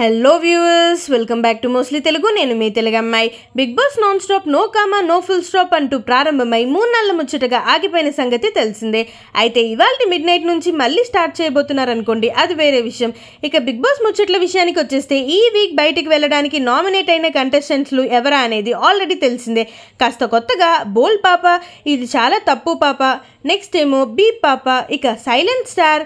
hello viewers welcome back to mostly Telugu నేను మీ తెలుగు అమ్మాయి Bigg Boss non stop no comma no full stop అంటూ ప్రారంభమై నెలల ముచ్చటగా ఆగిపోయిన సంగతి తెలిసిందే అయితే ఇవాళ మిడ్ నైట్ నుంచి మళ్ళీ స్టార్ట్ చేయబోతున్నారనుకోండి అది వేరే విషయం ఇక బిగ్ బాస్ ముచ్చట్ల విషయానికి వచ్చేస్తే ఈ వీక్ బయటికి వెళ్ళడానికి నామినేట్ అయిన కంటెస్టెంట్స్లు ఎవరా అనేది ఆల్రెడీ తెలిసిందే కాస్త కొత్తగా బోల్ పాప ఇది చాలా తప్పు పాప నెక్స్ట్ ఏమో బీ పాప ఇక సైలెంట్ స్టార్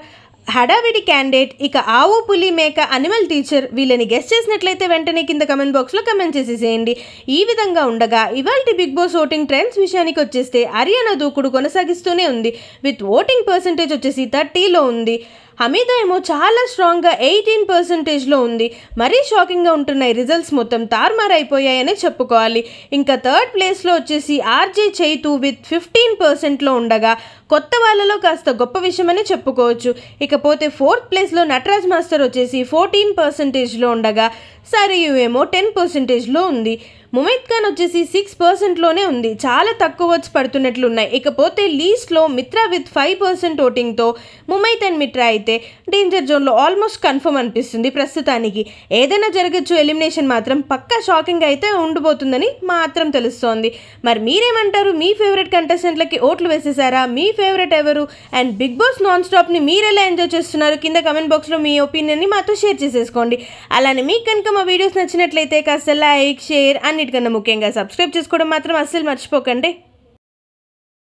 హడావిడి క్యాండిడేట్ ఇక ఆవు పులి మేక అనిమల్ టీచర్ వీళ్ళని గెస్ట్ చేసినట్లయితే వెంటనే కింద కమెంట్ బాక్స్లో కమెంట్ చేసేసేయండి ఈ విధంగా ఉండగా ఇవాళ బిగ్ బాస్ ఓటింగ్ ట్రెండ్స్ విషయానికి వచ్చేస్తే హర్యానా దూకుడు కొనసాగిస్తూనే ఉంది విత్ ఓటింగ్ పర్సంటేజ్ వచ్చేసి థర్టీలో ఉంది అమిత ఏమో చాలా స్ట్రాంగ్గా ఎయిటీన్ పర్సెంటేజ్లో ఉంది మరీ షాకింగ్గా ఉంటున్నాయి రిజల్ట్స్ మొత్తం తారుమార్ చెప్పుకోవాలి ఇంకా థర్డ్ ప్లేస్లో వచ్చేసి ఆర్జే చైతు విత్ ఫిఫ్టీన్ పర్సెంట్లో ఉండగా కొత్త వాళ్ళలో కాస్త గొప్ప విషయమని చెప్పుకోవచ్చు ఇకపోతే ఫోర్త్ ప్లేస్లో నటరాజ్ మాస్టర్ వచ్చేసి ఫోర్టీన్ పర్సెంటేజ్లో ఉండగా శారీ ఏమో టెన్ పర్సెంటేజ్లో ఉంది ముమైత్ ఖాన్ వచ్చేసి సిక్స్ పర్సెంట్లోనే ఉంది చాలా తక్కువ వచ్చి పడుతున్నట్లున్నాయి ఇకపోతే లీస్ట్లో మిత్రా విత్ ఫైవ్ పర్సెంట్ ఓటింగ్తో ముమైత్ అండ్ మిత్రా అయితే డేంజర్ జోన్లో ఆల్మోస్ట్ కన్ఫర్మ్ అనిపిస్తుంది ప్రస్తుతానికి ఏదైనా జరగచ్చు ఎలిమినేషన్ మాత్రం పక్కా షాకింగ్ అయితే ఉండిపోతుందని మాత్రం తెలుస్తోంది మరి మీరేమంటారు మీ ఫేవరెట్ కంటెస్టెంట్లకి ఓట్లు వేసేసారా మీ ఫేవరెట్ ఎవరు అండ్ బిగ్ బాస్ నాన్ స్టాప్ని మీరు ఎలా ఎంజాయ్ చేస్తున్నారు కింద కమెంట్ బాక్స్లో మీ ఒపీనియన్ని మాతో షేర్ చేసేసుకోండి అలానే మీకు కనుక మా వీడియోస్ నచ్చినట్లయితే కాస్త లైక్ షేర్ అన్నిటికన్నా ముఖ్యంగా సబ్స్క్రైబ్ చేసుకోవడం మాత్రం అస్సలు మర్చిపోకండి